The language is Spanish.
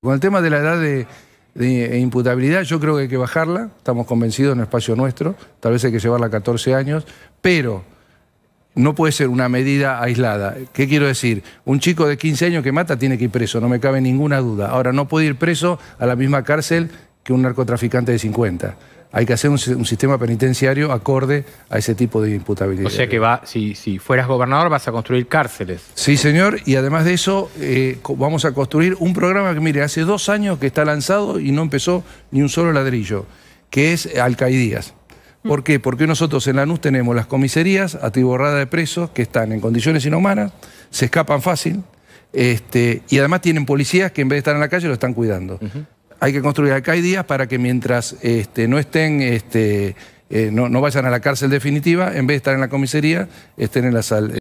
Con el tema de la edad de, eh, imputabilidad, yo creo que hay que bajarla, estamos convencidos en el espacio nuestro, tal vez hay que llevarla a 14 años, pero no puede ser una medida aislada. ¿Qué quiero decir? Un chico de 15 años que mata tiene que ir preso, no me cabe ninguna duda. Ahora, no puede ir preso a la misma cárcel que un narcotraficante de 50 hay que hacer un, sistema penitenciario acorde a ese tipo de imputabilidad. O sea que va, si, fueras gobernador vas a construir cárceles. Sí, señor, y además de eso eh, vamos a construir un programa que, mire, hace dos años que está lanzado y no empezó ni un solo ladrillo, que es Alcaidías. ¿Por qué? Porque nosotros en Lanús tenemos las comisarías atiborradas de presos que están en condiciones inhumanas, se escapan fácil, este, y además tienen policías que en vez de estar en la calle lo están cuidando hay que construir. Acá hay días para que mientras este, no estén, este, eh, no, no, vayan a la cárcel definitiva, en vez de estar en la comisaría, estén en la sal.